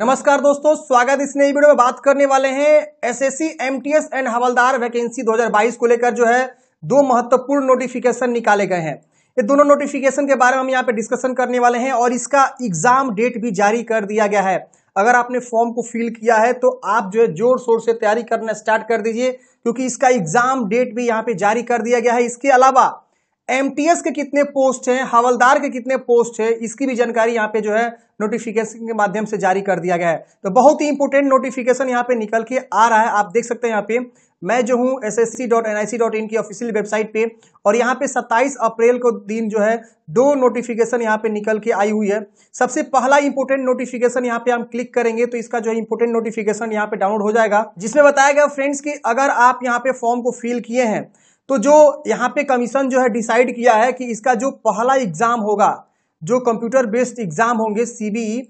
नमस्कार दोस्तों स्वागत इस नई वीडियो में बात करने वाले हैं SSC MTS and Havaldar vacancy 2022 को लेकर जो है दो महत्वपूर्ण नोटिफिकेशन निकाले गए हैं ये दोनों नोटिफिकेशन के बारे में हम यहाँ पे डिस्कशन करने वाले हैं और इसका एग्जाम डेट भी जारी कर दिया गया है अगर आपने फॉर्म को फिल किया है तो आप जो है जोर शोर से तैयारी करना स्टार्ट कर दीजिए क्योंकि इसका एग्जाम डेट भी यहाँ पे जारी कर दिया गया है इसके अलावा एमटीएस के कितने पोस्ट हैं हवलदार के कितने पोस्ट हैं इसकी भी जानकारी यहाँ पे जो है नोटिफिकेशन के माध्यम से जारी कर दिया गया है तो बहुत ही इंपोर्टेंट नोटिफिकेशन यहाँ पे निकल के आ रहा है आप देख सकते हैं यहाँ पे मैं जो हूँ S S C dot dot in की ऑफिशियल वेबसाइट पे और यहाँ पे 27 अप्रैल को दिन जो है दो नोटिफिकेशन यहाँ पे निकल के आई हुई है सबसे पहला इंपोर्टेंट नोटिफिकेशन यहाँ पे हम क्लिक करेंगे तो इसका जो है इंपोर्टेंट नोटिफिकेशन यहाँ पे डाउनलोड हो जाएगा जिसमें बताया गया फ्रेंड्स की अगर आप यहाँ पे फॉर्म को फिल किए हैं तो जो यहाँ पे कमीशन जो है डिसाइड किया है कि इसका जो पहला एग्जाम होगा जो कंप्यूटर बेस्ड एग्जाम होंगे सीबीई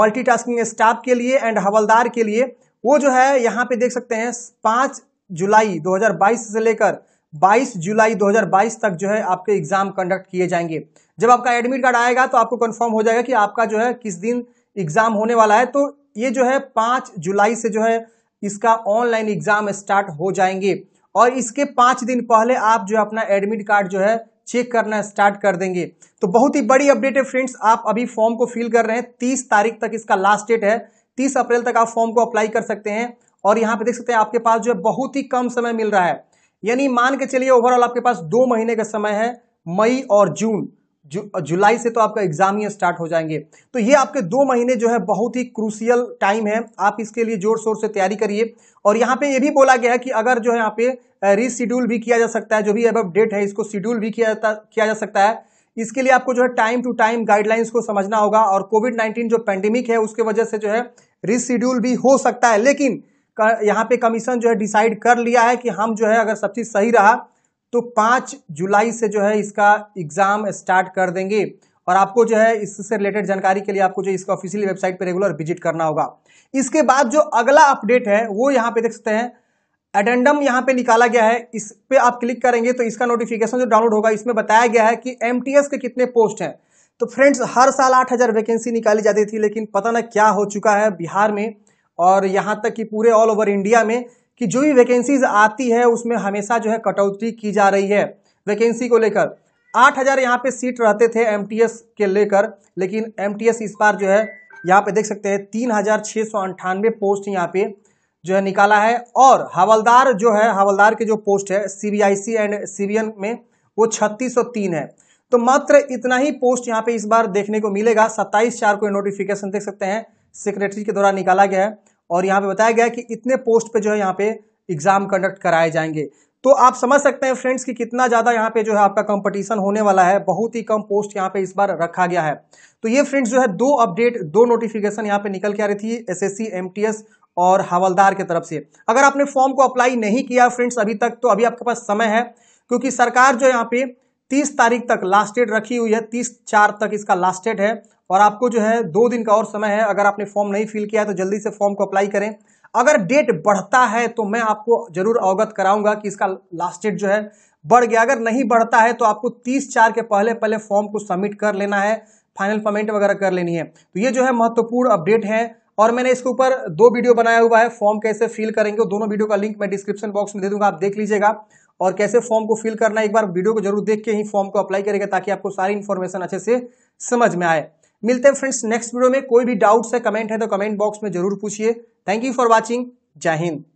मल्टीटास्किंग स्टाफ के लिए एंड हवलदार के लिए वो जो है यहाँ पे देख सकते हैं पाँच जुलाई 2022 से लेकर 22 जुलाई 2022 तक जो है आपके एग्जाम कंडक्ट किए जाएंगे जब आपका एडमिट कार्ड आएगा तो आपको कंफर्म हो जाएगा कि आपका जो है किस दिन एग्जाम होने वाला है तो ये जो है पाँच जुलाई से जो है इसका ऑनलाइन एग्जाम स्टार्ट हो जाएंगे और इसके पाँच दिन पहले आप जो अपना एडमिट कार्ड जो है चेक करना स्टार्ट कर देंगे तो बहुत ही बड़ी अपडेट है फ्रेंड्स आप अभी फॉर्म को फिल कर रहे हैं तीस तारीख तक इसका लास्ट डेट है तीस अप्रैल तक आप फॉर्म को अप्लाई कर सकते हैं और यहाँ पे देख सकते हैं आपके पास जो है बहुत ही कम समय मिल रहा है यानी मान के चलिए ओवरऑल आपके पास दो महीने का समय है मई और जून जु, जुलाई से तो आपका एग्जाम ही स्टार्ट हो जाएंगे तो ये आपके दो महीने जो है बहुत ही क्रूसियल टाइम है आप इसके लिए जोर शोर से तैयारी करिए और यहाँ पे ये भी बोला गया है कि अगर जो है यहाँ पे रीशेड्यूल भी किया जा सकता है जो भी अब डेट है इसको शेड्यूल भी किया जाता किया जा सकता है इसके लिए आपको जो है टाइम टू टाइम गाइडलाइंस को समझना होगा और कोविड नाइन्टीन जो पेंडेमिक है उसके वजह से जो है रीशेड्यूल भी हो सकता है लेकिन यहाँ पे कमीशन जो है डिसाइड कर लिया है कि हम जो है अगर सब चीज़ सही रहा तो पांच जुलाई से जो है इसका एग्ज़ाम स्टार्ट कर देंगे और आपको जो है इससे रिलेटेड जानकारी के लिए आपको जो इसका ऑफिशियल वेबसाइट पर रेगुलर विजिट करना होगा इसके बाद जो अगला अपडेट है वो यहाँ पे देख सकते हैं एडेंडम यहाँ पे निकाला गया है इस पे आप क्लिक करेंगे तो इसका नोटिफिकेशन जो डाउनलोड होगा इसमें बताया गया है कि एम के कितने पोस्ट हैं तो फ्रेंड्स हर साल आठ हज़ार वैकेंसी निकाली जाती थी लेकिन पता ना क्या हो चुका है बिहार में और यहाँ तक कि पूरे ऑल ओवर इंडिया में कि जो भी वैकेंसीज आती है उसमें हमेशा जो है कटौती की जा रही है वैकेंसी को लेकर आठ हज़ार यहाँ पे सीट रहते थे एमटीएस के लेकर लेकिन एमटीएस इस बार जो है यहाँ पे देख सकते हैं तीन हज़ार छः सौ अंठानवे पोस्ट यहाँ पे जो है निकाला है और हवलदार जो है हवलदार के जो पोस्ट है सीबीआईसी एंड सीबीएन में वो छत्तीस सौ तीन है तो मात्र इतना ही पोस्ट यहाँ पे इस बार देखने को मिलेगा सत्ताईस चार को नोटिफिकेशन देख सकते हैं सेक्रेटरी के द्वारा निकाला गया है और यहाँ पे बताया गया कि इतने पोस्ट पे जो है यहाँ पे एग्जाम कंडक्ट कराए जाएंगे तो आप समझ सकते हैं फ्रेंड्स कि कितना ज़्यादा यहाँ पे जो है आपका कंपटीशन होने वाला है बहुत ही कम पोस्ट यहाँ पे इस बार रखा गया है तो ये फ्रेंड्स जो है दो अपडेट दो नोटिफिकेशन यहाँ पे निकल के आ रही थी एस एस और हवलदार की तरफ से अगर आपने फॉर्म को अप्लाई नहीं किया फ्रेंड्स अभी तक तो अभी आपके पास समय है क्योंकि सरकार जो यहाँ पे तीस तारीख तक लास्ट डेट रखी हुई है तीस चार तक इसका लास्ट डेट है और आपको जो है दो दिन का और समय है अगर आपने फॉर्म नहीं फिल किया है तो जल्दी से फॉर्म को अप्लाई करें अगर डेट बढ़ता है तो मैं आपको जरूर अवगत कराऊंगा कि इसका लास्ट डेट जो है बढ़ गया अगर नहीं बढ़ता है तो आपको तीस चार के पहले पहले फॉर्म को सबमिट कर लेना है फाइनल पेमेंट वगैरह कर लेनी है तो ये जो है महत्वपूर्ण अपडेट है और मैंने इसके ऊपर दो वीडियो बनाया हुआ है फॉर्म कैसे फिल करेंगे दोनों वीडियो का लिंक मैं डिस्क्रिप्शन बॉक्स में दे दूंगा आप देख लीजिएगा और कैसे फॉर्म को फिल करना है एक बार वीडियो को जरूर देख के ही फॉर्म को अप्लाई करेगा ताकि आपको सारी इन्फॉर्मेशन अच्छे से समझ में आए मिलते हैं फ्रेंड्स नेक्स्ट वीडियो में कोई भी डाउट्स है कमेंट है तो कमेंट बॉक्स में जरूर पूछिए थैंक यू फॉर वॉचिंग जय हिंद